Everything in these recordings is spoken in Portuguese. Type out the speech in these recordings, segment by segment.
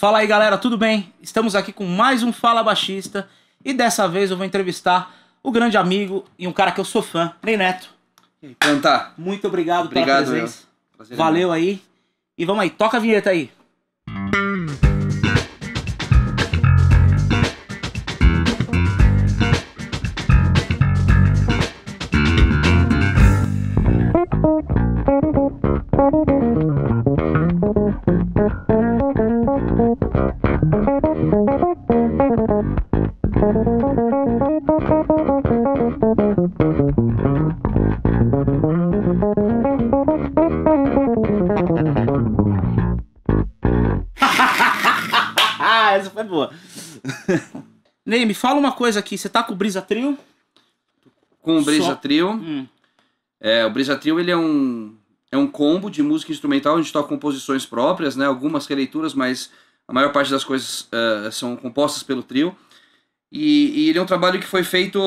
Fala aí galera, tudo bem? Estamos aqui com mais um Fala Baixista e dessa vez eu vou entrevistar o grande amigo e um cara que eu sou fã, Ney Neto. Cantar. Então tá. Muito obrigado, obrigado pela presença. É Valeu aí. E vamos aí, toca a vinheta aí. coisa aqui, você tá com o Brisa Trio? Com o Brisa Só... Trio. Hum. É, o Brisa Trio ele é um, é um combo de música instrumental, onde toca composições próprias, né? Algumas releituras, mas a maior parte das coisas uh, são compostas pelo trio. E, e, ele é um trabalho que foi feito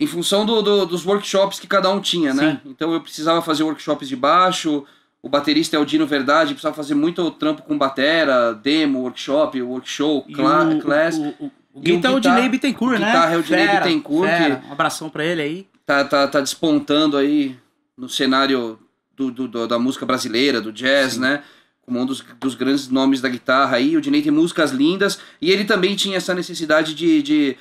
em função do, do, dos workshops que cada um tinha, né? Sim. Então eu precisava fazer workshops de baixo, o baterista é o Dino Verdade, precisava fazer muito trampo com batera, demo, workshop, workshop, cla o, class. O, o, o guitarra então, é o Dinei Bittencourt, né? Guitarra é o Dinei Bittencourt. Um abração pra ele aí. Tá, tá, tá despontando aí no cenário do, do, do da música brasileira, do jazz, Sim. né? Como um dos, dos grandes nomes da guitarra aí. O Dinei tem músicas lindas e ele também tinha essa necessidade de, de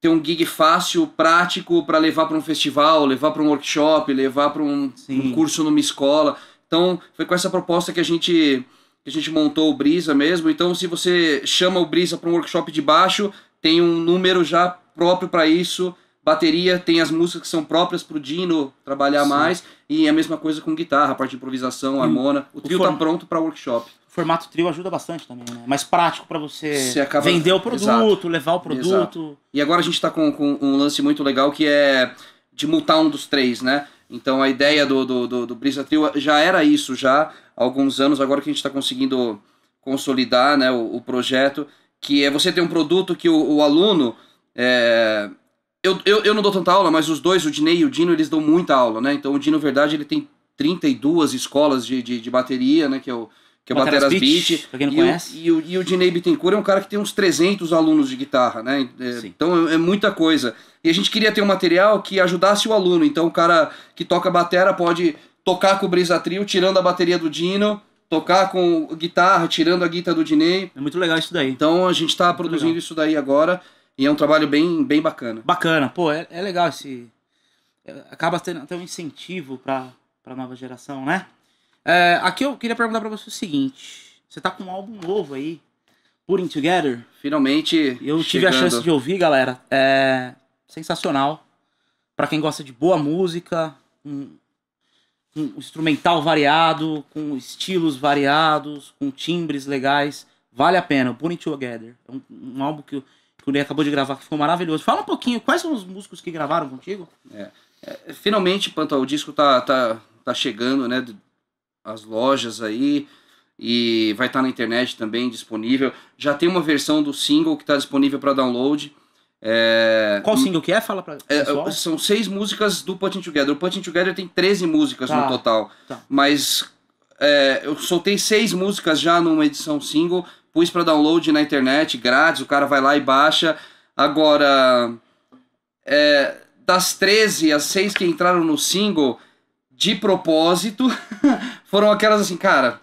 ter um gig fácil, prático, para levar para um festival, levar para um workshop, levar para um, um, curso numa escola. Então, foi com essa proposta que a gente que a gente montou o Brisa mesmo. Então, se você chama o Brisa para um workshop de baixo, tem um número já próprio para isso. Bateria tem as músicas que são próprias para o Dino trabalhar Sim. mais. E é a mesma coisa com guitarra, a parte de improvisação, hum. harmona. O trio está form... pronto para workshop. O formato trio ajuda bastante também, né? Mais prático para você, você acaba... vender o produto, Exato. levar o produto. Exato. E agora a gente está com, com um lance muito legal que é de multar um dos três, né? Então a ideia do, do, do, do Brisa Trio já era isso já há alguns anos, agora que a gente está conseguindo consolidar né, o, o, projeto que é você ter um produto que o, o aluno. É, eu, eu, eu não dou tanta aula, mas os dois, o Dinei e o Dino, eles dão muita aula, né? Então o Dino, na verdade, ele tem 32 escolas de, de, de bateria, né? Que é o, que é o Bateras Beat. Pra quem não e conhece. O, e, o, e o Dinei Bittencourt é um cara que tem uns 300 alunos de guitarra, né? É, então é, é, muita coisa. E a gente queria ter um material que ajudasse o aluno. Então o cara que toca batera pode tocar com o Brisa Trio, tirando a bateria do Dino tocar com guitarra, tirando a guitarra do Dinei. É muito legal isso daí. Então a gente está é produzindo legal. isso daí agora e é um trabalho bem, bem bacana. Bacana, pô, é, é legal esse. É, acaba tendo até um incentivo para a nova geração, né? É, aqui eu queria perguntar para você o seguinte: você tá com um álbum novo aí, Putting Together. Finalmente. Eu tive a chance de ouvir, galera. É sensacional. para quem gosta de boa música, um instrumental variado, com estilos variados, com timbres legais. Vale a pena. Put It Together. É um, um álbum que, que o Ney acabou de gravar que ficou maravilhoso. Fala um pouquinho, quais são os músicos que gravaram contigo? É, é, finalmente, Panto, o disco tá, tá, tá chegando, né? As lojas aí. E vai estar tá na internet também disponível. Já tem uma versão do single que está disponível para download. É, Qual single que é? Fala pra é, São seis músicas do Putting Together. O Putting Together tem 13 músicas tá, no total. Tá. Mas é, eu soltei seis músicas já numa edição single, pus para download na internet, grátis, o cara vai lá e baixa. Agora, é, das 13, as seis que entraram no single, de propósito, foram aquelas assim, cara,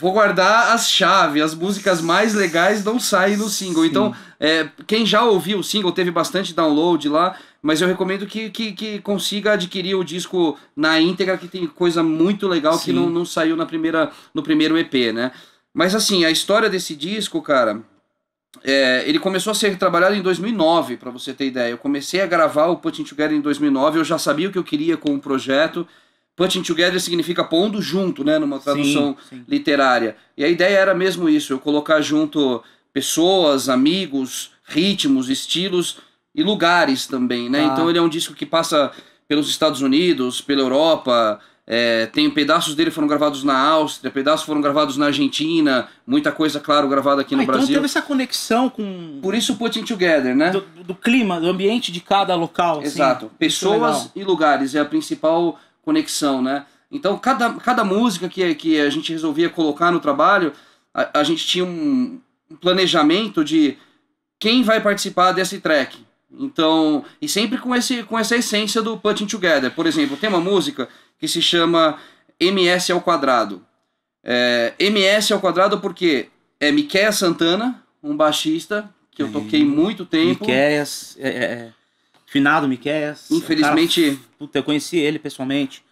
vou guardar as chaves, as músicas mais legais não saem no single. Sim. Então, é, quem já ouviu o single teve bastante download lá, mas eu recomendo que, que, que consiga adquirir o disco na íntegra, que tem coisa muito legal Sim. que não, não saiu na primeira, no primeiro EP, né? Mas assim, a história desse disco, cara, é, ele começou a ser trabalhado em 2009, para você ter ideia. Eu comecei a gravar o Putting Together em 2009, eu já sabia o que eu queria com o projeto. Putting together significa pondo junto, né? Numa tradução sim, sim. literária. E a ideia era mesmo isso, eu colocar junto pessoas, amigos, ritmos, estilos e lugares também, né? Ah. Então ele é um disco que passa pelos Estados Unidos, pela Europa, é, tem pedaços dele foram gravados na Áustria, pedaços foram gravados na Argentina, muita coisa, claro, gravada aqui ah, no então Brasil. Então teve essa conexão com. Por isso Putting Together, né? Do, do clima, do ambiente de cada local. Assim. Exato. Assim. Pessoas e lugares é a principal conexão, né? Então, cada, cada música que, que a gente resolvia colocar no trabalho, a, a gente tinha um, um, planejamento de quem vai participar desse track. Então, e sempre com, esse, com essa essência do Putting Together. Por exemplo, tem uma música que se chama MS ao quadrado. É, MS ao quadrado porque é Miquel Santana, um baixista que eu toquei muito tempo. Miquel, é, é, é. Finado Miqueias. É Infelizmente. Cara, puta, eu conheci ele pessoalmente.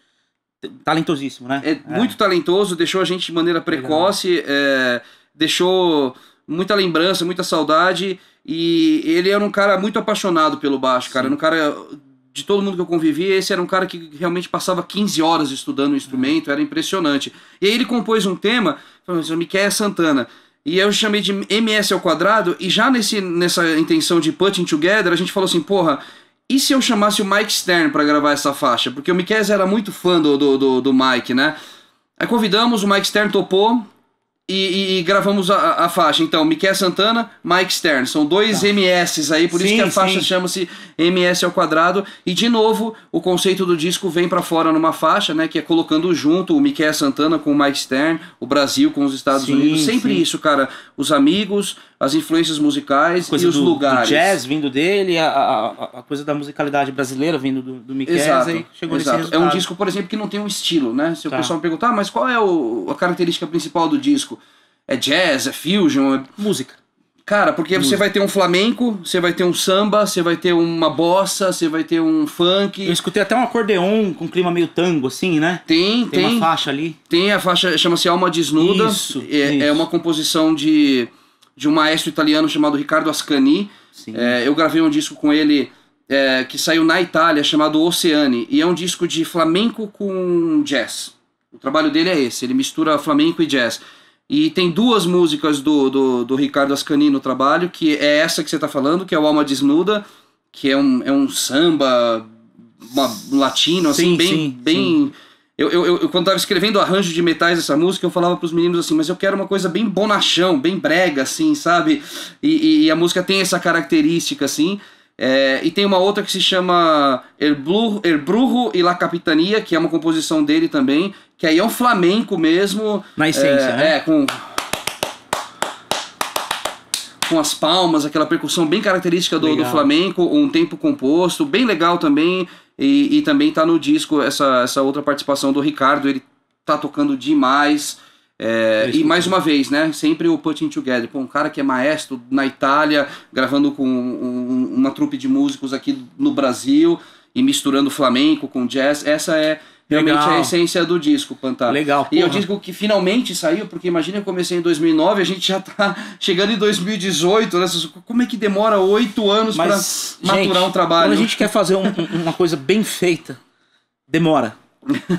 Talentosíssimo, né? É, é. muito talentoso, deixou a gente de maneira precoce, é, deixou muita lembrança, muita saudade. E ele era um cara muito apaixonado pelo baixo, cara. Era um cara. De todo mundo que eu convivi, esse era um cara que realmente passava 15 horas estudando o é. instrumento, era impressionante. E aí ele compôs um tema, falou assim, Miquel Santana. E eu chamei de MS ao quadrado, e já nesse, nessa intenção de putting together, a gente falou assim, porra, e se eu chamasse o Mike Stern para gravar essa faixa? Porque o Miquel era muito fã do, do, do, do Mike, né? Aí convidamos, o Mike Stern topou, e, e, e, gravamos a, a, faixa. Então, Miquel Santana, Mike Stern. São dois tá. MSs aí, por sim, isso que a faixa chama-se MS ao quadrado. E de novo, o conceito do disco vem para fora numa faixa, né? Que é colocando junto o Miquel Santana com o Mike Stern, o Brasil com os Estados sim, Unidos. Sempre sim. isso, cara. Os amigos, as influências musicais e os do, lugares. O jazz vindo dele, a, a, a, coisa da musicalidade brasileira vindo do, do Miquel. Exato, aí chegou exato. Nesse é um disco, por exemplo, que não tem um estilo, né? Se tá. o pessoal me perguntar, ah, mas qual é o, a característica principal do disco? é jazz, é fusion, é... música. Cara, porque música. você vai ter um flamenco, você vai ter um samba, você vai ter uma bossa, você vai ter um funk. Eu escutei até um acordeon com um clima meio tango, assim, né? Tem, tem. Tem uma faixa ali. Tem a faixa, chama-se Alma Desnuda. Isso é, é isso. é uma composição de, de um maestro italiano chamado Riccardo Ascani. Sim. É, eu gravei um disco com ele é, que saiu na Itália, chamado Oceane. E é um disco de flamenco com jazz. O trabalho dele é esse, ele mistura flamenco e jazz. E tem duas músicas do, do, do Ricardo Ascani no trabalho, que é essa que você está falando, que é o Alma Desnuda, que é um, é um samba uma, latino, assim, sim, bem. Sim, bem sim. Eu, eu, eu, quando estava escrevendo o arranjo de metais dessa música, eu falava para os meninos assim, mas eu quero uma coisa bem bonachão, bem brega, assim, sabe? E, e, e a música tem essa característica, assim. É, e tem uma outra que se chama Erbrujo, e La Capitania, que é uma composição dele também, que aí é um flamenco mesmo. Na é, essência, é, né? É, com. Com as palmas, aquela percussão bem característica do, do flamenco, um tempo composto, bem legal também. E, e também tá no disco essa, essa outra participação do Ricardo, ele tá tocando demais. É, é, e mais uma vez, né? Sempre o Putting Together. Pô, um cara que é maestro na Itália, gravando com um, uma trupe de músicos aqui no Brasil e misturando flamenco com jazz. Essa é realmente Legal. a essência do disco, Pantá. Legal. Porra. E é o disco que finalmente saiu, porque imagina, eu comecei em 2009, a gente já tá chegando em 2018, né? Como é que demora oito anos para maturar um trabalho? Quando a gente quer fazer um, uma coisa bem feita, demora.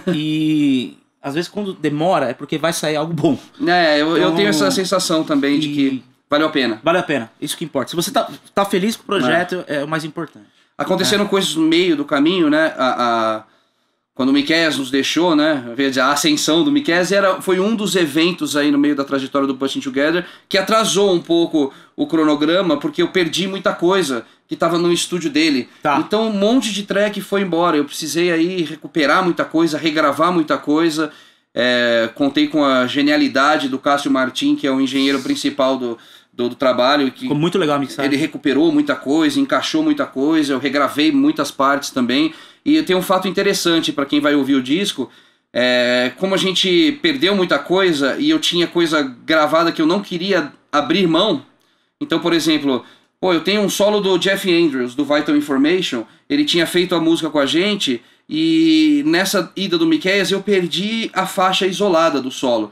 E às vezes quando demora é porque vai sair algo bom. É, eu, então, eu tenho essa sensação também e... de que valeu a pena. Valeu a pena, isso que importa. Se você tá, tá feliz com o projeto, é. é o mais importante. Aconteceram é. coisas no meio do caminho, né? A, a quando o Miqués nos deixou, né? A ascensão do Mikes era, foi um dos eventos aí no meio da trajetória do Pushing Together que atrasou um pouco o cronograma, porque eu perdi muita coisa que estava no estúdio dele. Tá. Então um monte de track foi embora. Eu precisei aí recuperar muita coisa, regravar muita coisa. É, contei com a genialidade do Cássio Martin, que é o engenheiro principal do, do, do trabalho. Que Ficou muito legal a mixagem. Ele recuperou muita coisa, encaixou muita coisa, eu regravei muitas partes também. E tem um fato interessante para quem vai ouvir o disco. É, como a gente perdeu muita coisa e eu tinha coisa gravada que eu não queria abrir mão. Então, por exemplo, pô, eu tenho um solo do Jeff Andrews, do Vital Information. Ele tinha feito a música com a gente e nessa ida do Miquéias eu perdi a faixa isolada do solo.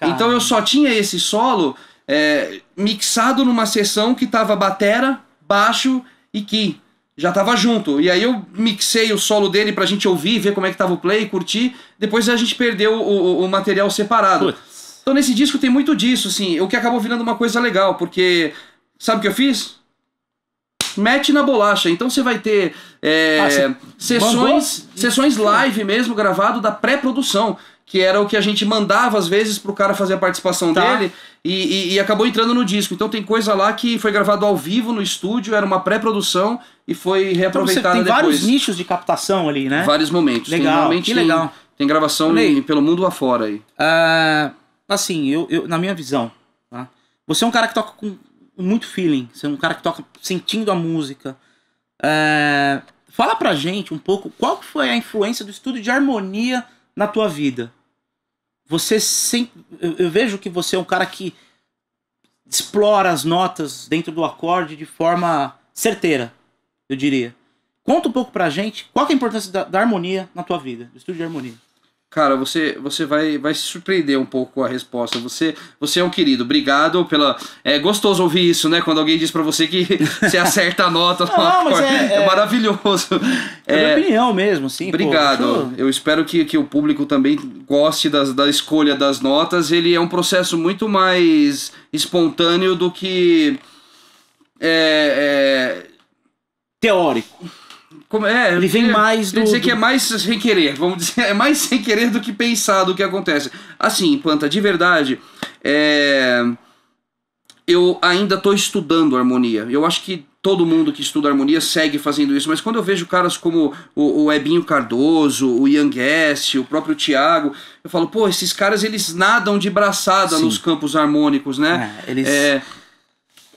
Ah, então eu só tinha esse solo é, mixado numa sessão que tava batera, baixo e key já tava junto. E aí eu mixei o solo dele pra gente ouvir, ver como é que tava o play, curtir. Depois a gente perdeu o, o, material separado. Putz. Então nesse disco tem muito disso, assim, o que acabou virando uma coisa legal, porque sabe o que eu fiz? Mete na bolacha. Então você vai ter é, ah, sessões, sessões live mesmo, gravado da pré-produção que era o que a gente mandava às vezes pro cara fazer a participação tá. dele e, e, e, acabou entrando no disco. Então tem coisa lá que foi gravado ao vivo no estúdio, era uma pré-produção e foi reaproveitada então você tem depois. vários nichos de captação ali, né? Vários momentos. Legal, tem, que legal. Tem, tem gravação em, pelo mundo afora aí. Uh, assim, eu, eu, na minha visão, tá? você é um cara que toca com muito feeling, você é um cara que toca sentindo a música. Uh, fala pra gente um pouco qual foi a influência do estudo de harmonia na tua vida. Você sempre, eu, eu vejo que você é um cara que explora as notas dentro do acorde de forma certeira eu diria. Conta um pouco pra gente qual é a importância da, da, harmonia na tua vida, do estudo de harmonia. Cara, você, você vai, vai se surpreender um pouco com a resposta. Você, você é um querido. Obrigado pela. É gostoso ouvir isso, né? Quando alguém diz para você que você acerta a nota. Não, não mas é, é, é, maravilhoso. É, é minha opinião mesmo, sim. Obrigado. Pô, eu... eu espero que, que o público também goste das, da escolha das notas. Ele é um processo muito mais espontâneo do que. é, é teórico. Como, é, ele vem mais do. Quer dizer do... que é mais sem querer, vamos dizer, é mais sem querer do que pensar do que acontece. Assim, Panta, de verdade, é... eu ainda estou estudando harmonia. Eu acho que todo mundo que estuda harmonia segue fazendo isso, mas quando eu vejo caras como o, o Ebinho Cardoso, o Ian Guest, o próprio Tiago, eu falo, pô, esses caras eles nadam de braçada Sim. nos campos harmônicos, né? É, eles é,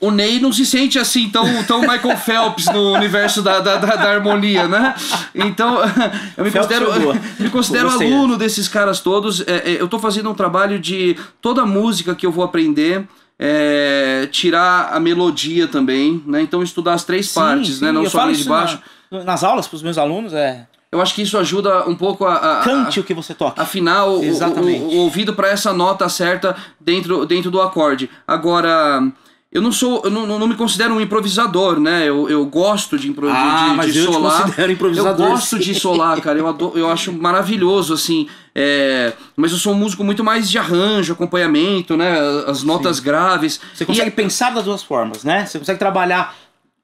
o Ney não se sente assim tão, tão Michael Phelps no universo da, da, da, da harmonia, né? Então, eu me considero, eu me considero aluno desses caras todos. É, é, eu estou fazendo um trabalho de toda música que eu vou aprender. É, tirar a melodia também, né? Então estudar as três sim, partes, né? sim. né? Não eu só de baixo. Na, nas aulas para os meus alunos é eu acho que isso ajuda um pouco a. a Cante o que você toca. Afinar o, o, o, o ouvido para essa nota certa dentro, dentro do acorde. Agora, eu não sou, eu não, não, me considero um improvisador, né? Eu, eu gosto de, improvisar, ah, de, mas de eu solar. Te considero improvisador. Eu gosto de solar, cara. Eu, adoro, eu acho maravilhoso, assim. É... mas eu sou um músico muito mais de arranjo, acompanhamento, né? As notas Sim. graves. Você consegue e... pensar das duas formas, né? Você consegue trabalhar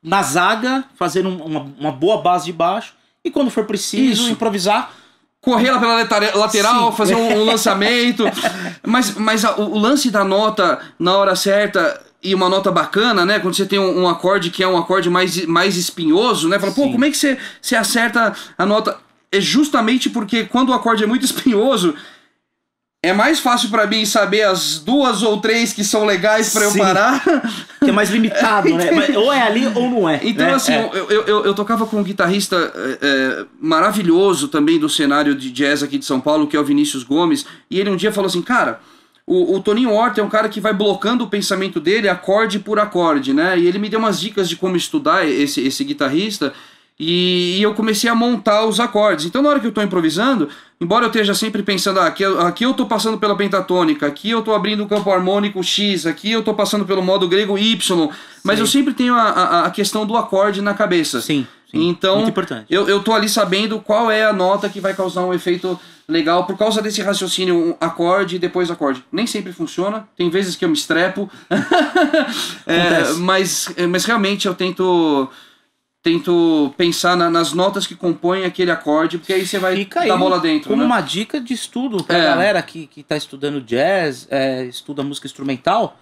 na zaga, fazer uma, uma boa base de baixo, e quando for preciso, Isso. improvisar correr lá pela lateral, Sim. fazer um, lançamento. mas mas o, lance da nota na hora certa e uma nota bacana, né? Quando você tem um, um, acorde que é um acorde mais, mais espinhoso, né? Fala, Sim. pô, como é que você, você acerta a nota? É justamente porque quando o acorde é muito espinhoso, é mais fácil para mim saber as duas ou três que são legais para eu parar. Que é mais limitado, né? Ou é ali ou não é. Então, né? assim, é. Eu, eu, eu, tocava com um guitarrista é, é, maravilhoso também do cenário de jazz aqui de São Paulo, que é o Vinícius Gomes, e ele um dia falou assim, cara o, o Toninho Horta é um cara que vai blocando o pensamento dele acorde por acorde, né? E ele me deu umas dicas de como estudar esse, esse guitarrista. E, e, eu comecei a montar os acordes. Então, na hora que eu estou improvisando, embora eu esteja sempre pensando, ah, aqui, aqui eu estou passando pela pentatônica, aqui eu estou abrindo o campo harmônico X, aqui eu estou passando pelo modo grego Y, mas eu sempre tenho a, a, a, questão do acorde na cabeça. Sim. Então, importante. Eu, eu tô ali sabendo qual é a nota que vai causar um efeito legal por causa desse raciocínio, um acorde e depois acorde. Nem sempre funciona, tem vezes que eu me estrepo, é, mas, mas realmente eu tento tento pensar na, nas notas que compõem aquele acorde, porque aí você vai Fica aí, dar bola dentro. Como né? uma dica de estudo para é. galera que, que tá estudando jazz, é, estuda música instrumental,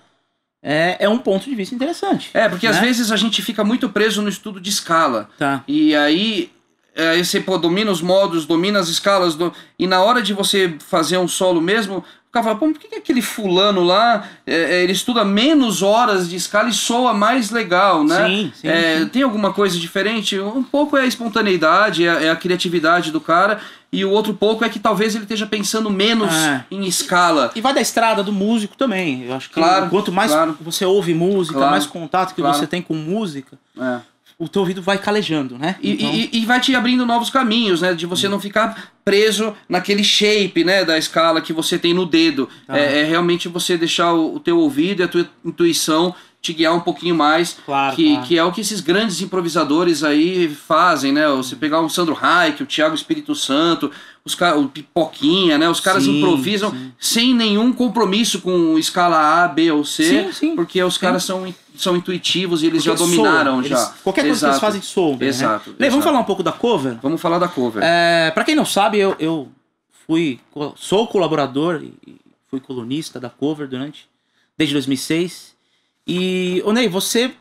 é, é um ponto de vista interessante. É, porque né? às vezes a gente fica muito preso no estudo de escala. Tá. E aí. É, aí você pô, domina os modos, domina as escalas, do... e na hora de você fazer um solo mesmo, cara fala, pô, por que, que aquele fulano lá, é, é, ele estuda menos horas de escala e soa mais legal, né? Sim, sim, é, sim. Tem alguma coisa diferente? Um pouco é a espontaneidade, é, é a, criatividade do cara, e o outro pouco é que talvez ele esteja pensando menos é. em escala. E vai da estrada do músico também. Eu acho que claro, quanto mais claro. você ouve música, claro, mais contato que você tem com música... É o teu ouvido vai calejando, né? E, então... e, e vai te abrindo novos caminhos, né? De você hum. não ficar preso naquele shape, né? Da escala que você tem no dedo. Ah. É, é, realmente você deixar o, o teu ouvido e a tua intuição te guiar um pouquinho mais, claro, que, claro. que é o que esses grandes improvisadores aí fazem, né? Você hum. pegar o Sandro Reich, o Thiago Espírito Santo, os o Pipoquinha, né? Os caras sim, improvisam sim. sem nenhum compromisso com escala A, B ou C, sim, porque os caras são são intuitivos e eles Porque já dominaram já. qualquer coisa que eles fazem solda. Né? Exato. Né? Exato. Vamos falar um pouco da cover? Vamos falar da cover. É, para quem não sabe, eu, eu fui sou colaborador e fui colunista da cover durante desde 2006. E ô Ney, você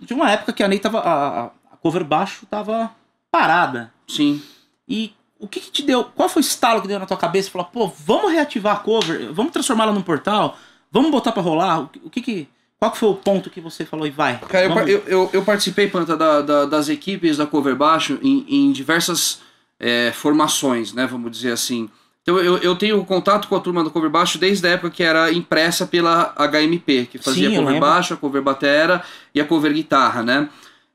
de uma época que a Ney tava a, a cover baixo tava parada. Sim. E o que, que te deu? Qual foi o estalo que deu na tua cabeça? Falar, pô, vamos reativar a cover, vamos transformá-la num portal, vamos botar para rolar. O que que qual foi o ponto que você falou e vai? Cara, eu, eu, eu, participei, Planta, da, da, das equipes da Cover Baixo em, em diversas é, formações, né? Vamos dizer assim. Então eu, eu tenho contato com a turma da Cover Baixo desde a época que era impressa pela HMP, que fazia Sim, cover baixo, a cover batera e a cover guitarra, né?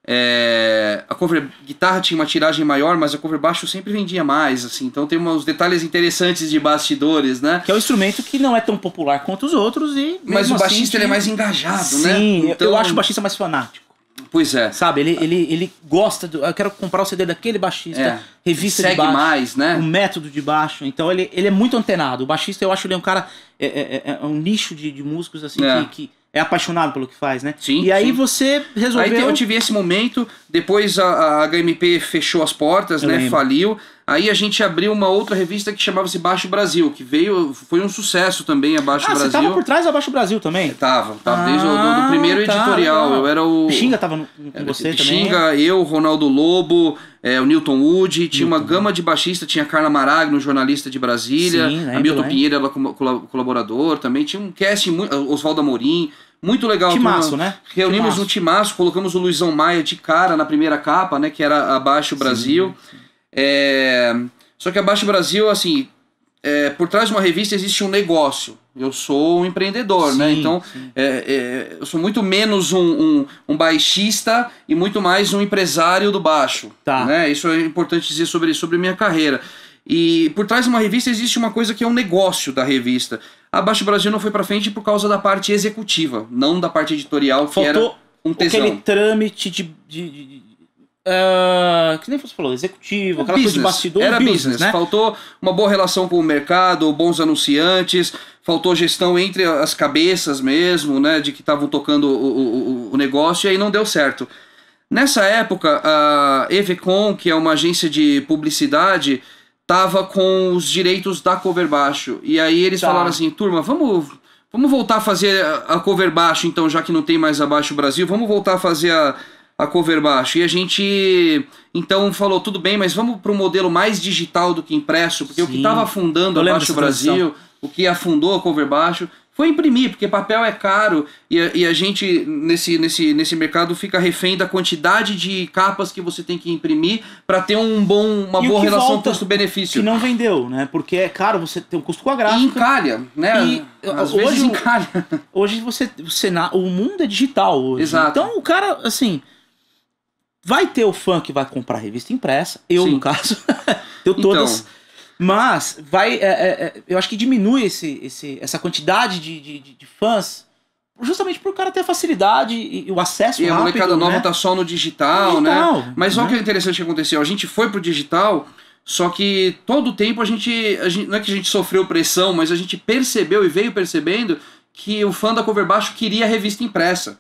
É, a cover guitarra tinha uma tiragem maior, mas a cover baixo sempre vendia mais, assim. Então tem uns detalhes interessantes de bastidores, né? Que é um instrumento que não é tão popular quanto os outros e mas o assim, baixista ele é mais engajado, sim, né? Sim, então... eu acho o baixista mais fanático. Pois é. Sabe, ele, ele, ele gosta do. Eu quero comprar o CD daquele baixista, é. revista Segue de baixo. mais, né? O método de baixo. Então ele, ele é muito antenado. O baixista, eu acho, ele é um cara. É, é, é, é um nicho de, de músicos, assim, é. que, que é apaixonado pelo que faz, né? Sim. E aí sim. você resolveu. Aí eu tive esse momento, depois a, a HMP fechou as portas, eu né? Lembro. Faliu. Aí a gente abriu uma outra revista que chamava-se Baixo Brasil, que veio, foi um sucesso também a Baixo ah, Brasil. Você tava por trás da Baixo Brasil também? Eu tava, tava ah, desde o do, do ah, primeiro tá, editorial. Tá. Eu era o. Xinga tava no, com era, você Pixinga, também. Né? eu, Ronaldo Lobo, é, o Newton Wood, tinha Newton. uma gama de baixista, tinha Carla Maragno, jornalista de Brasília, Sim, lembro, Hamilton Pinheiro era colaborador também, tinha um cast muito. Oswaldo Amorim. Muito legal. Timaço, né? Reunimos timaço. um timaço, colocamos o Luizão Maia de cara na primeira capa, né? Que era Abaixo Brasil. Sim, sim. É... Só que a Baixa Brasil, assim, é, por trás de uma revista existe um negócio. Eu sou um empreendedor, né? sim, né? Então, é, é, eu sou muito menos um, um, um, baixista e muito mais um empresário do baixo. Tá. Né? Isso é importante dizer sobre, sobre minha carreira. E por trás de uma revista existe uma coisa que é um negócio da revista. A Baixo Brasil não foi para frente por causa da parte executiva, não da parte editorial, que Faltou era um tesão. aquele trâmite de, de Uh, que nem você falou, executivo, aquela business. coisa de bastidor. Era business, business né? faltou uma boa relação com o mercado, bons anunciantes, faltou gestão entre as cabeças mesmo, né, de que estavam tocando o, o, o, negócio e aí não deu certo. Nessa época, a Evecon, que é uma agência de publicidade, estava com os direitos da cover baixo. E aí eles tá. falaram assim, turma, vamos Vamos voltar a fazer a cover baixo, então, já que não tem mais abaixo Brasil, vamos voltar a fazer a, a cover baixo. E a gente então falou, tudo bem, mas vamos para o modelo mais digital do que impresso, porque Sim. o que estava afundando Eu a Baixo Brasil, o que afundou a cover baixo, foi imprimir, porque papel é caro e a, e a, gente nesse, nesse, nesse mercado fica refém da quantidade de capas que você tem que imprimir para ter um bom, uma e boa relação custo-benefício. Que não vendeu, né? Porque é caro, você tem um custo com a gráfica. E encalha, né? E Às hoje, vezes encalha. Hoje você, você o mundo é digital hoje. Exato. Então o cara, assim, Vai ter o fã que vai comprar revista impressa, eu Sim. no caso, eu todas. Então. Mas vai, é, é, é, eu acho que diminui esse, esse, essa quantidade de, de, de fãs justamente para o cara ter facilidade e, e o acesso e rápido. E a molecada nova né? tá só no digital, né? digital né? Mas olha o né? que é interessante que aconteceu. A gente foi pro digital, só que todo o tempo a gente, a gente, não é que a gente sofreu pressão, mas a gente percebeu e veio percebendo que o fã da Cover Baixo queria a revista impressa.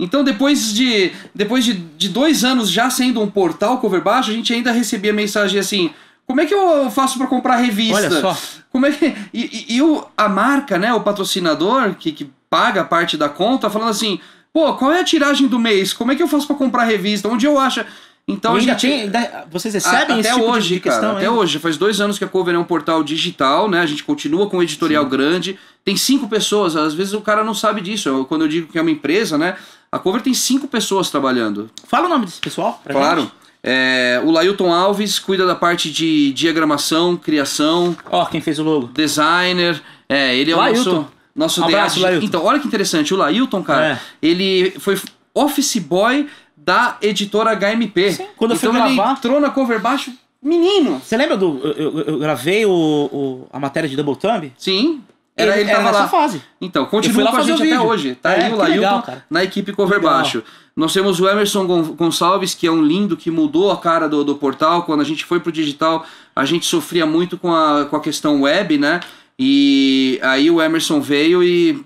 Então, depois de depois de, de dois anos já sendo um portal cover baixo, a gente ainda recebia mensagem assim: como é que eu faço para comprar revista? Olha só. Como é que... E, e, e o, a marca, né, o patrocinador que, que paga parte da conta, tá falando assim: pô, qual é a tiragem do mês? Como é que eu faço para comprar revista? Onde eu acho. Então, a gente, tem, vocês recebem esse tipo hoje, de, questão, cara, Até hoje, faz dois anos que a Cover é um portal digital, né? A gente continua com um editorial Sim. grande, tem cinco pessoas, às vezes o cara não sabe disso. Eu, quando eu digo que é uma empresa, né? A cover tem cinco pessoas trabalhando. Fala o nome desse pessoal. claro. Gente. É, o Lailton Alves cuida da parte de diagramação, criação. Ó, oh, quem fez o logo? Designer. É, ele é Lailton. o nosso, nosso Lailton. Então, olha que interessante. O Lailton, cara, é. ele foi office boy da editora HMP. Sim. Quando então, eu fui então, ele gravar... entrou na cover baixo, menino. Você lembra do... Eu, eu, eu gravei o, o, a matéria de Double Thumb? Sim. Era ele, ele tava era lá. fase. Então, continua com a gente até hoje. Tá é, aí o Lailton na equipe cover legal. baixo. Nós temos o Emerson Gonçalves, que é um lindo, que mudou a cara do, do portal. Quando a gente foi pro digital, a gente sofria muito com a, com a questão web, né? E aí o Emerson veio e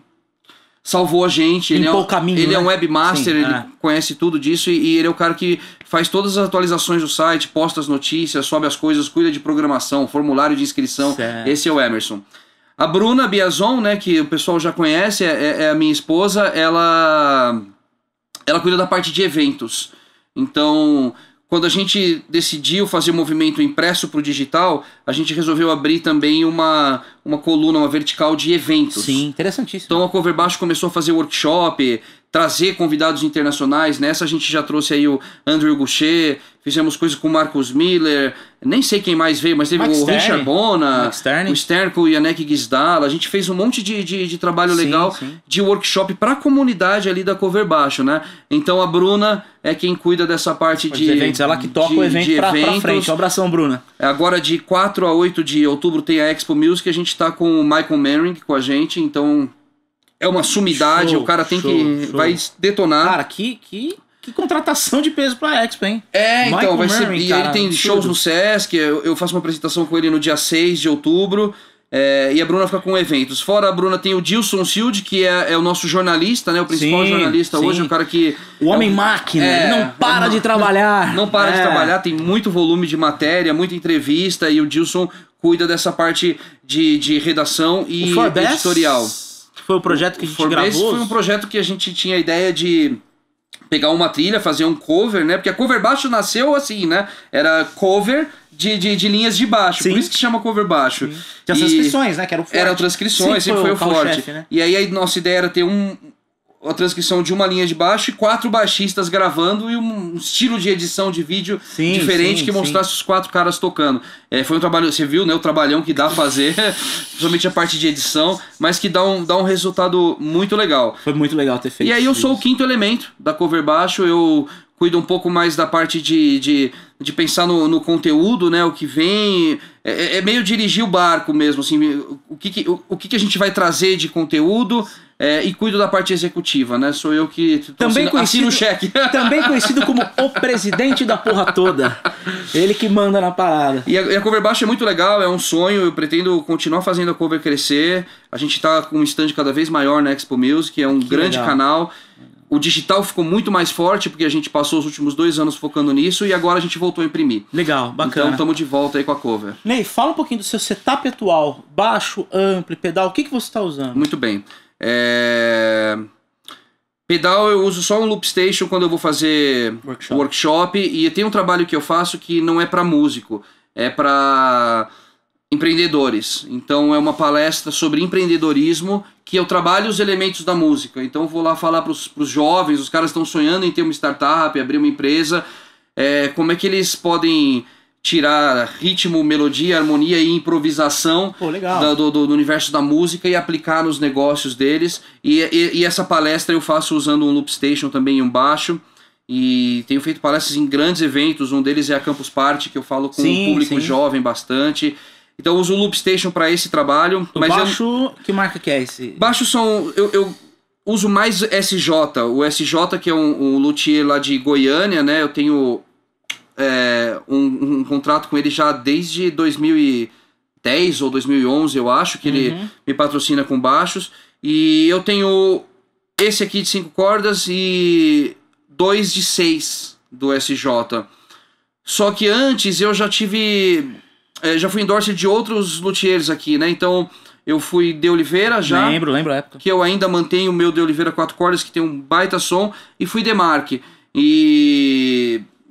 salvou a gente. ele é um, o caminho, ele né? é um né? webmaster, Sim, ele é. conhece tudo disso e, e, ele é o cara que faz todas as atualizações do site, posta as notícias, sobe as coisas, cuida de programação, formulário de inscrição. Certo. Esse é o Emerson. A Bruna Biazon, né, que o pessoal já conhece, é, é, é a minha esposa, ela, ela cuida da parte de eventos. Então, quando a gente decidiu fazer o movimento impresso para o digital, a gente resolveu abrir também uma, uma coluna, uma vertical de eventos. Sim, interessantíssimo. Então a Coverbaixo começou a fazer workshop, trazer convidados internacionais. Nessa a gente já trouxe aí o Andrew Goucher, fizemos coisas com o Marcos Miller, nem sei quem mais veio, mas teve Max o Stern. Richard Bona, o Stern com o Yannick Gisdala. A gente fez um monte de, de, de trabalho sim, legal sim. de workshop para a comunidade ali da Cover Baixo, né? Então a Bruna é quem cuida dessa parte de eventos. Ela que toca de, o evento pra, pra, frente. Um abração, Bruna. É, agora de 4 a 8 de outubro tem a Expo Music, a gente está com o Michael Manning com a gente, então é uma sumidade, show, o cara tem show, que. Show. vai detonar. Cara, que, que, que contratação de peso pra Expo, hein? É, então, Michael então, vai ser. e cara, ele tem shows no Sesc, eu, faço uma apresentação com ele no dia 6 de outubro. É, e a Bruna fica com eventos. Fora a Bruna tem o Dilson Shield, que é, é, o nosso jornalista, né? O principal sim, jornalista sim. hoje, é o cara que. O é homem é um, máquina, é, não para de trabalhar. Não, não para de trabalhar, tem muito volume de matéria, muita entrevista, e o Dilson cuida dessa parte de, de redação e editorial foi o projeto que a gente Formation gravou? foi um projeto que a gente tinha a ideia de pegar uma trilha, fazer um cover, né? Porque a cover baixo nasceu assim, né? Era cover de, de, de linhas de baixo, Sim. por isso que chama cover baixo. Sim. E as transcrições, né? Que era o forte. Era transcrições, sempre, sempre foi, o, o forte. né? E aí a nossa ideia era ter um, uma transcrição de uma linha de baixo e quatro baixistas gravando e um estilo de edição de vídeo sim, diferente sim, que mostrasse sim. os quatro caras tocando. É, foi um trabalho, você viu, né? O trabalhão que dá a fazer, principalmente a parte de edição, mas que dá um, dá um resultado muito legal. Foi muito legal ter feito. E aí eu sou o quinto elemento da cover baixo, eu cuido um pouco mais da parte de, de, de pensar no, no conteúdo, né? O que vem. É, é, é meio dirigir o barco mesmo, assim, o que, que o, o que, que a gente vai trazer de conteúdo é, e cuido da parte executiva, né? Sou eu que também conheci conhecido, assino cheque. Também conhecido como o presidente da porra toda. Ele que manda na parada. E a, e a Cover Baixo é muito legal, é um sonho. Eu pretendo continuar fazendo a Cover crescer. A gente está com um stand cada vez maior na Expo Music, é um que grande legal. canal. O digital ficou muito mais forte porque a gente passou os últimos dois anos focando nisso e agora a gente voltou a imprimir. Legal, então, bacana. Então estamos de volta aí com a cover. Ney, fala um pouquinho do seu setup atual: baixo, amplo, pedal, o que, que você está usando? Muito bem. É... Pedal eu uso só um loop station quando eu vou fazer workshop, workshop e tem um trabalho que eu faço que não é para músico, é para empreendedores. Então é uma palestra sobre empreendedorismo que eu trabalho os elementos da música. Então vou lá falar para os jovens, os caras estão sonhando em ter uma startup, abrir uma empresa, é, como é que eles podem tirar ritmo, melodia, harmonia e improvisação Pô, do, do, do, universo da música e aplicar nos negócios deles. E, e, e, essa palestra eu faço usando um loop station também e um baixo. E tenho feito palestras em grandes eventos, um deles é a Campus Party, que eu falo com sim, um público sim. jovem bastante. Então eu uso o loop station para esse trabalho. O mas baixo, eu, que marca que é esse? Baixo são... eu, eu uso mais SJ. O SJ, que é um, um luthier lá de Goiânia, né? Eu tenho é, um, um, contrato com ele já desde 2010 ou 2011, eu acho, que uhum. ele me patrocina com baixos. E eu tenho esse aqui de cinco cordas e dois de seis do SJ. Só que antes eu já tive. É, já fui endorser de outros luthiers aqui, né? Então eu fui De Oliveira já. Lembro, lembro a época. Que eu ainda mantenho o meu De Oliveira quatro cordas, que tem um baita som, e fui Demarque. E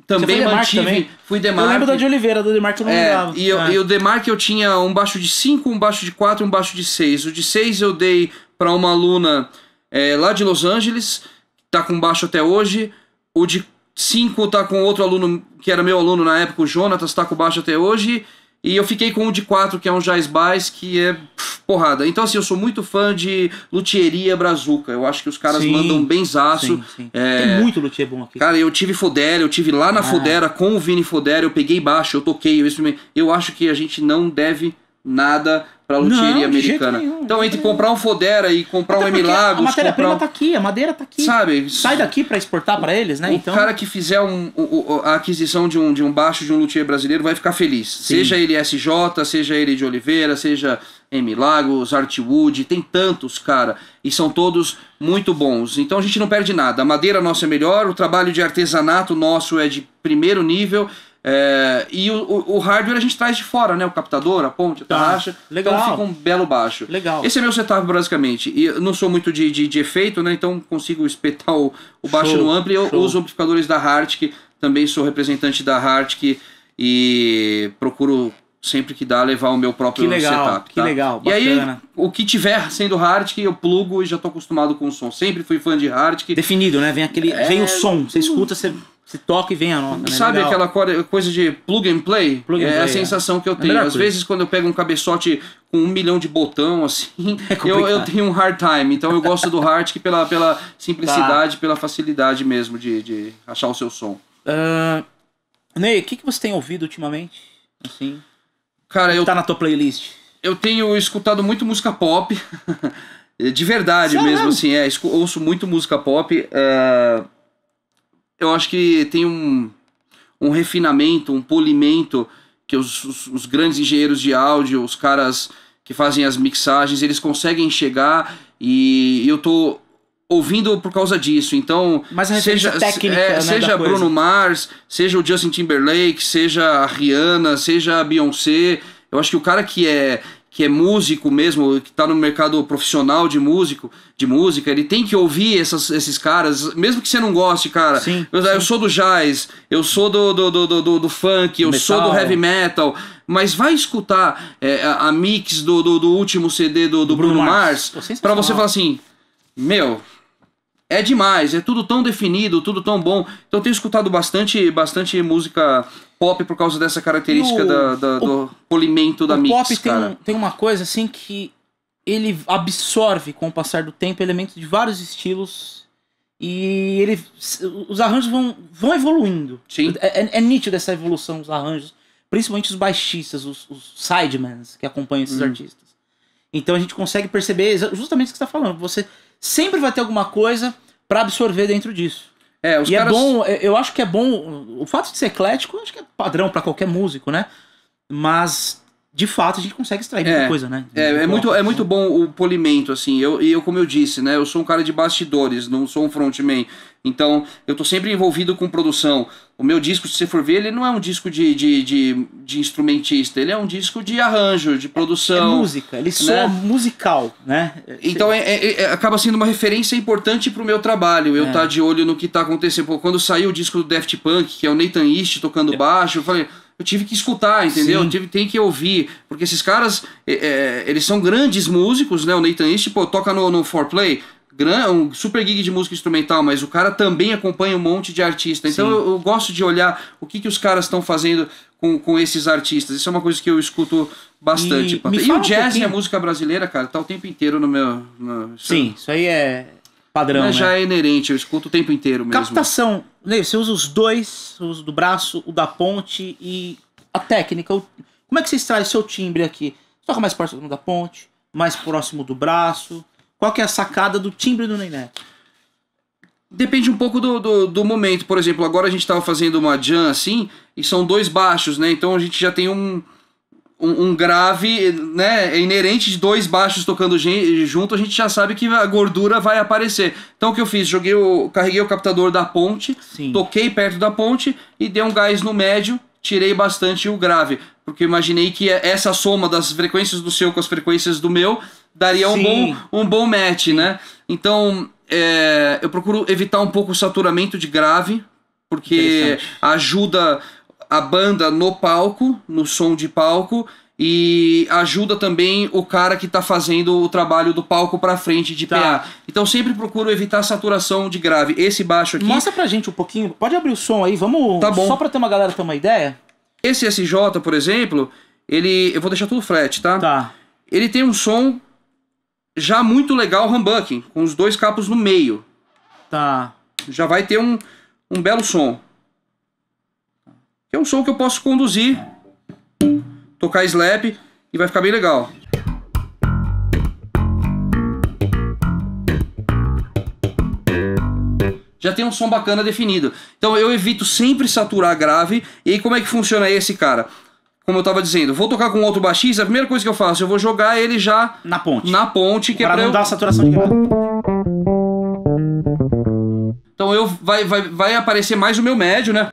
também mantive. Também? Fui Demarque. Eu lembro da de Oliveira, do Demarque eu não é, lembrava. E, eu, ah. e o Demarque eu tinha um baixo de 5, um baixo de 4 e um baixo de 6. O de 6 eu dei para uma aluna é, lá de Los Angeles, tá com baixo até hoje. O de 5 tá com outro aluno, que era meu aluno na época, o Jonatas, tá com baixo até hoje. E eu fiquei com um de quatro, que é um Jazz Bass, que é porrada. Então, assim, eu sou muito fã de luthieria brazuca. Eu acho que os caras sim, mandam benzaço. Sim, É... Tem muito luthier bom aqui. Cara, eu tive Fodera, eu tive lá na ah. Fodera com o Vini Fodera, eu peguei baixo, eu toquei, eu, eu acho que a gente não deve nada para luthieria americana. Nenhum, então, entre comprar um Fodera e comprar Até um Emilagos... A matéria-prima um... tá aqui, a madeira tá aqui. Sabe? Sai daqui para exportar para eles, né? O então... cara que fizer um, o, a aquisição de um, de um baixo de um luthier brasileiro vai ficar feliz. Sim. Seja ele SJ, seja ele de Oliveira, seja Emilagos, Artwood, tem tantos, cara. E são todos muito bons. Então, a gente não perde nada. A madeira nossa é melhor, o trabalho de artesanato nosso é de primeiro nível... É, e o, o, hardware a gente traz de fora, né? O captador, a ponte, a tá. então Legal. Então fica um belo baixo. Legal. Esse é meu setup, basicamente. E eu não sou muito de, de, de efeito, né? Então consigo espetar o, o baixo show, no ampli. Eu show. uso amplificadores da Hartke, também sou representante da Hartke e procuro sempre que dá levar o meu próprio que legal, setup. Tá? Que tá? legal, bacana. E aí, o que tiver sendo Hartke, eu plugo e já tô acostumado com o som. Sempre fui fã de Hartke. Definido, né? Vem aquele, é... vem o som, você hum. escuta, você se toca e vem a nota. Né? Sabe Legal. aquela coisa de plug and play? Plug and é play, a é. sensação que eu é tenho. Às coisa. vezes, quando eu pego um cabeçote com um milhão de botão, assim, é eu, eu tenho um hard time. Então, eu gosto do hard que pela, pela simplicidade, tá. pela facilidade mesmo de, de achar o seu som. Uh, Ney, o que, que você tem ouvido ultimamente? Assim, Cara, eu. Tá na tua playlist? Eu tenho escutado muito música pop. de verdade Sério? mesmo, assim. É, ouço muito música pop. Uh eu acho que tem um, um refinamento, um polimento que os, os, os grandes engenheiros de áudio, os caras que fazem as mixagens, eles conseguem chegar e eu tô ouvindo por causa disso. Então, seja, técnica, é, né, seja Bruno coisa. Mars, seja o Justin Timberlake, seja a Rihanna, seja a Beyoncé, eu acho que o cara que é que é músico mesmo, que está no mercado profissional de músico, de música, ele tem que ouvir essas, esses caras, mesmo que você não goste, cara. Sim, eu, sim. eu sou do jazz, eu sou do, do, do, do, do funk, eu sou do heavy metal, mas vai escutar é, a, a, mix do, do, do, último CD do, do, do Bruno, Bruno Mars, Mars para você falar assim, meu, é demais, é tudo tão definido, tudo tão bom. Então eu tenho escutado bastante, bastante música pop por causa dessa característica o, da, da, o, do polimento da o mix. O pop cara. Tem, tem uma coisa assim que ele absorve com o passar do tempo elementos de vários estilos e ele os arranjos vão, vão evoluindo. Sim. É, é, é nítido essa evolução dos arranjos, principalmente os baixistas, os, os sidemans que acompanham esses hum. artistas. Então a gente consegue perceber justamente o que você está falando. Você sempre vai ter alguma coisa para absorver dentro disso. É, os e é caras... é bom, eu acho que é bom. O fato de ser eclético, acho que é padrão para qualquer músico, né? Mas de fato a gente consegue extrair é. muita coisa, né? É, é, muito, é muito bom o polimento, assim. Eu, eu, como eu disse, né? Eu sou um cara de bastidores, não sou um frontman. Então, eu tô sempre envolvido com produção. O meu disco, se você for ver, ele não é um disco de, de, de, de instrumentista, ele é um disco de arranjo, de é, produção. É, música, ele né? soa musical, né? Então, é, é, acaba sendo uma referência importante pro meu trabalho, eu é. tá de olho no que tá acontecendo. Pô, quando saiu o disco do Daft Punk, que é o Nathan East tocando baixo, eu falei eu tive que escutar, entendeu? Eu tive, tem que ouvir. Porque esses caras, é, é, eles são grandes músicos, né? O Nathan East, pô, toca no, no Foreplay, um super gig de música instrumental, mas o cara também acompanha um monte de artista. Então eu, eu, gosto de olhar o que, que os caras estão fazendo com, com esses artistas. Isso é uma coisa que eu escuto bastante. E, e o jazz um e a música brasileira, cara, tá o tempo inteiro no meu. No... Sim, isso aí é, padrão. Mas é né? já é inerente, eu escuto o tempo inteiro mesmo. Captação, Ney, né, você usa os dois, o do braço, o da ponte e a técnica. Como é que você extrai seu timbre aqui? Você toca mais próximo da ponte, mais próximo do braço? Qual que é a sacada do timbre do Neymar Depende um pouco do, do, do, momento. Por exemplo, agora a gente estava fazendo uma jam assim, e são dois baixos, né? Então a gente já tem um, um, um, grave, né, é inerente de dois baixos tocando junto, a gente já sabe que a gordura vai aparecer. Então o que eu fiz? Joguei o, carreguei o captador da ponte, Sim. toquei perto da ponte e dei um gás no médio, tirei bastante o grave, porque imaginei que essa soma das frequências do seu com as frequências do meu daria Sim. um bom, um bom match, Sim. né? Então é, eu procuro evitar um pouco o saturamento de grave, porque ajuda a banda no palco, no som de palco, e ajuda também o cara que está fazendo o trabalho do palco para frente de tá. PA. Então sempre procuro evitar saturação de grave. Esse baixo aqui. Mostra pra gente um pouquinho. Pode abrir o som aí, vamos. Tá bom. Só para ter uma galera ter uma ideia. Esse SJ, por exemplo, ele. Eu vou deixar tudo flat, tá? Tá. Ele tem um som já muito legal, humbucking, com os dois capos no meio. Tá. Já vai ter um, um belo som. Que é um som que eu posso conduzir, tocar slap e vai ficar bem legal. já tem um som bacana definido. Então eu evito sempre saturar grave. E aí, como é que funciona esse cara? Como eu estava dizendo, vou tocar com outro baixista, a primeira coisa que eu faço, eu vou jogar ele já na ponte. Na ponte, que é pra é pra não eu... dar saturação de grave. Então eu vai, vai, vai aparecer mais o meu médio, né?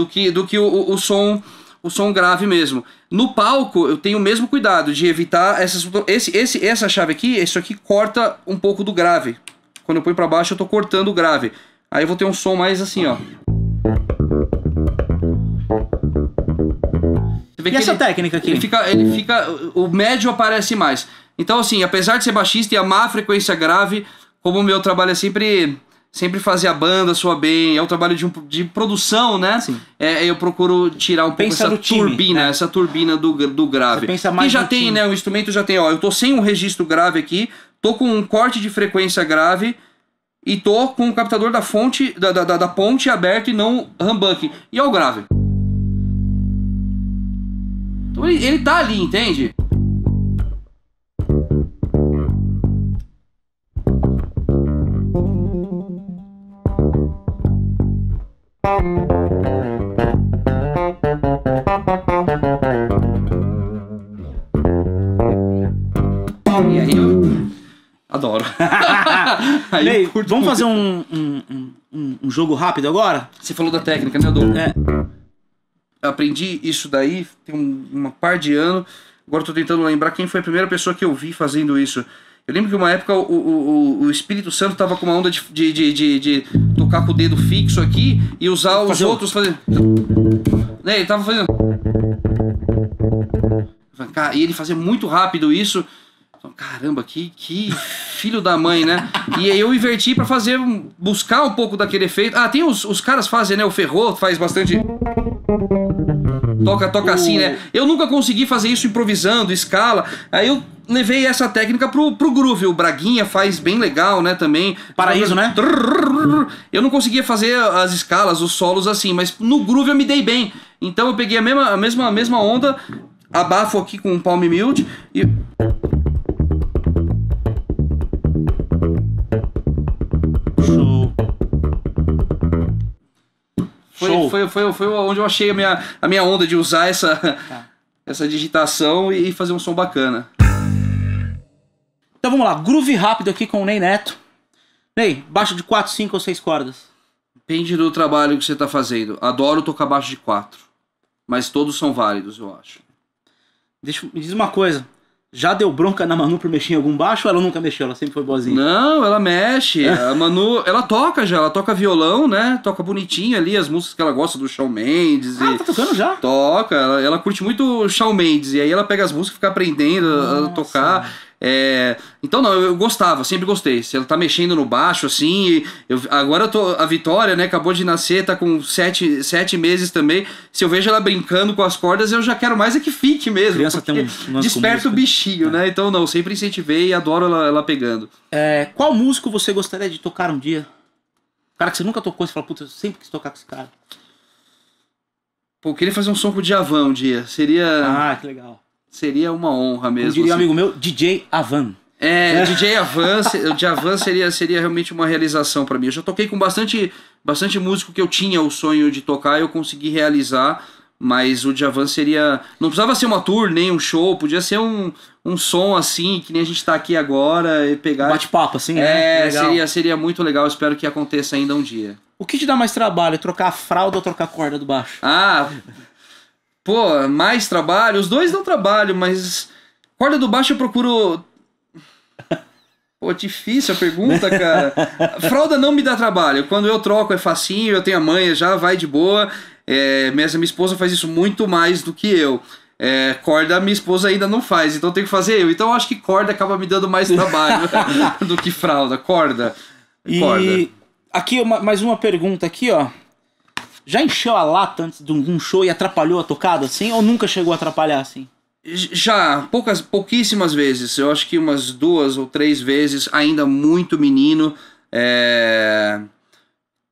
do que, do que o, o som o som grave mesmo. No palco, eu tenho o mesmo cuidado de evitar essas, esse, esse, essa chave aqui, isso aqui corta um pouco do grave. Quando eu ponho para baixo, eu estou cortando o grave. Aí eu vou ter um som mais assim, ó. e essa ele, técnica aqui? Ele fica, ele hum. fica, o médio aparece mais. Então, assim, apesar de ser baixista e amar a frequência grave, como o meu trabalho é sempre sempre fazer a banda soar bem, é o trabalho de, um, de produção, né? Sim. É, é eu procuro tirar um pensa pouco essa time, turbina, né? essa turbina do, do grave. Você pensa mais e já tem, time. né? O instrumento já tem, ó, eu tô sem um registro grave aqui, tô com um corte de frequência grave e tô com o captador da fonte, da, da, da ponte aberto e não humbuck E é o grave. Então ele, ele tá ali, entende? E aí, eu adoro. aí Ney, eu vamos fazer um, um, um, um jogo rápido agora? Você falou da técnica, né, Adolfo? É. Eu aprendi isso daí, tem um, uma par de anos. Agora estou tentando lembrar quem foi a primeira pessoa que eu vi fazendo isso. Eu lembro que uma época o, o, o Espírito Santo tava com uma onda de, de, de, de, de tocar com o dedo fixo aqui e usar os outros fazer Né, ele tava fazendo. E ele fazia muito rápido isso. Caramba, que, que filho da mãe, né? E aí eu inverti para fazer, buscar um pouco daquele efeito. Ah, tem os, os caras fazem, né? O Ferro faz bastante. Toca, toca assim, né? Eu nunca consegui fazer isso improvisando, escala. Aí eu levei essa técnica pro, pro groove. O Braguinha faz bem legal, né? Também. Paraíso, né? Eu não conseguia fazer as escalas, os solos assim, mas no groove eu me dei bem. Então eu peguei a mesma, a mesma, a mesma onda, abafo aqui com um palm mute e. show. Foi, foi, foi, foi, onde eu achei a minha, a minha onda de usar essa, tá. essa digitação e fazer um som bacana. Então vamos lá, groove rápido aqui com o Ney Neto. Ney, baixo de 4, 5 ou 6 cordas? Depende do trabalho que você está fazendo. Adoro tocar baixo de 4. Mas todos são válidos, eu acho. Deixa, me diz uma coisa já deu bronca na Manu por mexer em algum baixo ou ela nunca mexeu? Ela sempre foi boazinha? Não, ela mexe. a Manu, ela toca já, ela toca violão, né? Toca bonitinha ali as músicas que ela gosta do Shawn Mendes. Ah, tá tocando já? Toca, ela, ela curte muito o Shawn Mendes. E aí ela pega as músicas e fica aprendendo Nossa. a tocar. É, então não, eu gostava, sempre gostei. Se ela tá mexendo no baixo, assim, eu, agora eu tô. A Vitória, né, acabou de nascer, tá com sete, sete meses também. Se eu vejo ela brincando com as cordas, eu já quero mais é que fique mesmo. Criança tem um, desperta o bichinho, né? é. né? Então não, sempre incentivei e adoro ela, ela pegando. É, qual músico você gostaria de tocar um dia? Cara que você nunca tocou, você fala, puta, eu sempre quis tocar com esse cara. Pô, eu queria fazer um som com o Diavão um dia. Seria. Ah, que legal seria uma honra mesmo. Eu diria um assim. amigo meu, DJ Avan. É, é. DJ Avan, o Avan seria, seria realmente uma realização para mim. Eu já toquei com bastante, bastante músico que eu tinha o sonho de tocar e eu consegui realizar, mas o Avan seria. Não precisava ser uma tour, nem um show, podia ser um, um som assim, que nem a gente tá aqui agora e pegar. Um Bate-papo, assim, né? é. é seria, seria muito legal, espero que aconteça ainda um dia. O que te dá mais trabalho? Trocar a fralda ou trocar a corda do baixo? Ah, pô, mais trabalho. Os dois dão trabalho, mas corda do baixo eu procuro. Pô, difícil a pergunta, cara. Fralda não me dá trabalho. Quando eu troco é facinho, eu tenho a manha já, vai de boa. É, minha, minha esposa faz isso muito mais do que eu. É, corda minha esposa ainda não faz, então tem que fazer eu. Então eu acho que corda acaba me dando mais trabalho do que fralda. Corda. corda. E aqui mais uma pergunta aqui, ó já encheu a lata antes de um show e atrapalhou a tocada assim? Ou nunca chegou a atrapalhar assim? Já, poucas, pouquíssimas vezes. Eu acho que umas duas ou três vezes, ainda muito menino. É...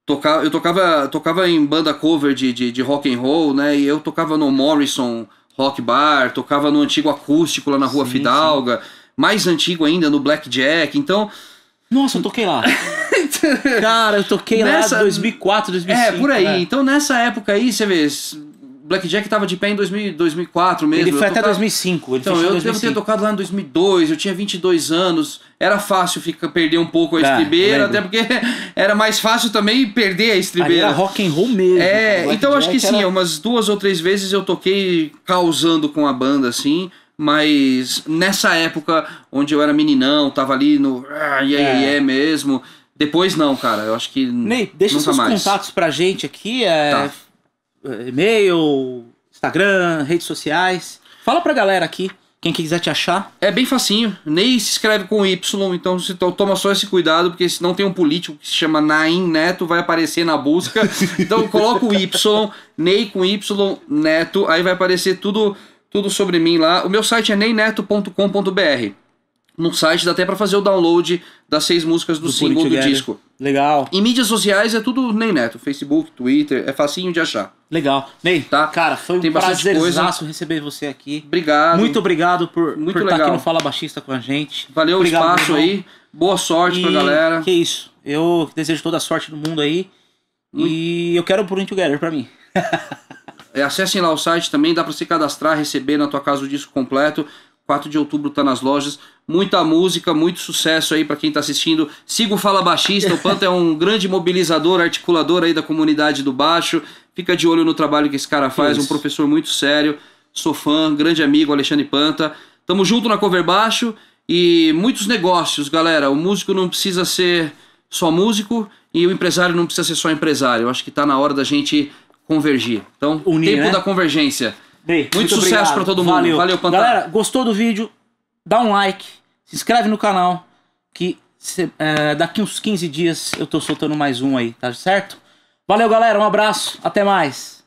Toca... Eu tocava, tocava em banda cover de, de, de rock and roll, né? E eu tocava no Morrison Rock Bar, tocava no antigo acústico lá na rua sim, Fidalga, sim. mais antigo ainda, no Blackjack. Então. Nossa, eu toquei lá. Cara, eu toquei nessa... lá em 2004, 2005. É, por aí. Né? Então nessa época aí, você vê, Blackjack tava de pé em 2000, 2004 mesmo. Ele foi eu até tocava... 2005. então, eu 2005. devo ter tocado lá em 2002, eu tinha 22 anos. Era fácil ficar, perder um pouco a tá, estribeira, ah, até porque era mais fácil também perder a estribeira. Ali era rock and roll mesmo. É, então acho que sim, era... umas duas ou três vezes eu toquei causando com a banda, assim. Mas nessa época, onde eu era meninão, tava ali no... Ah, yeah, yeah, yeah é. é mesmo... Depois não, cara. Eu acho que. Ney, deixa seus mais. contatos pra gente aqui. É, tá. É, e-mail, Instagram, redes sociais. Fala pra galera aqui, quem quiser te achar. É bem facinho. Ney se escreve com Y, então, toma só esse cuidado, porque se não tem um político que se chama Nain Neto, vai aparecer na busca. Então coloca o Y, Ney com Y, Neto, aí vai aparecer tudo, tudo sobre mim lá. O meu site é neineto.com.br no site dá até para fazer o download das seis músicas do, do single do né? disco. Legal. Em mídias sociais é tudo Ney Neto, Facebook, Twitter, é facinho de achar. Legal. Ney, tá? cara, foi Tem um prazerzaço receber você aqui. Obrigado. Muito obrigado por, Muito por tá legal. estar aqui no Fala Baixista com a gente. Valeu obrigado, o espaço aí. Boa sorte e... pra galera. Que isso. Eu desejo toda a sorte do mundo aí. Hum. E eu quero o Putting Together pra mim. É, acessem lá o site também, dá pra se cadastrar, receber na tua casa o disco completo. 4 de outubro tá nas lojas. Muita música, muito sucesso aí para quem tá assistindo. Siga o Fala Baixista, o Panta é um grande mobilizador, articulador aí da comunidade do baixo. Fica de olho no trabalho que esse cara faz, Isso. um professor muito sério. Sou fã, grande amigo, Alexandre Panta. Tamo junto na Cover Baixo e muitos negócios, galera. O músico não precisa ser só músico e o empresário não precisa ser só empresário. Eu acho que tá na hora da gente convergir. Então, Unir, tempo né? da convergência muito, muito sucesso para todo mundo. Valeu, Valeu Galera, gostou do vídeo? Dá um like, se inscreve no canal, que se, é, daqui uns 15 dias eu tô soltando mais um aí, tá certo? Valeu, galera, um abraço, até mais.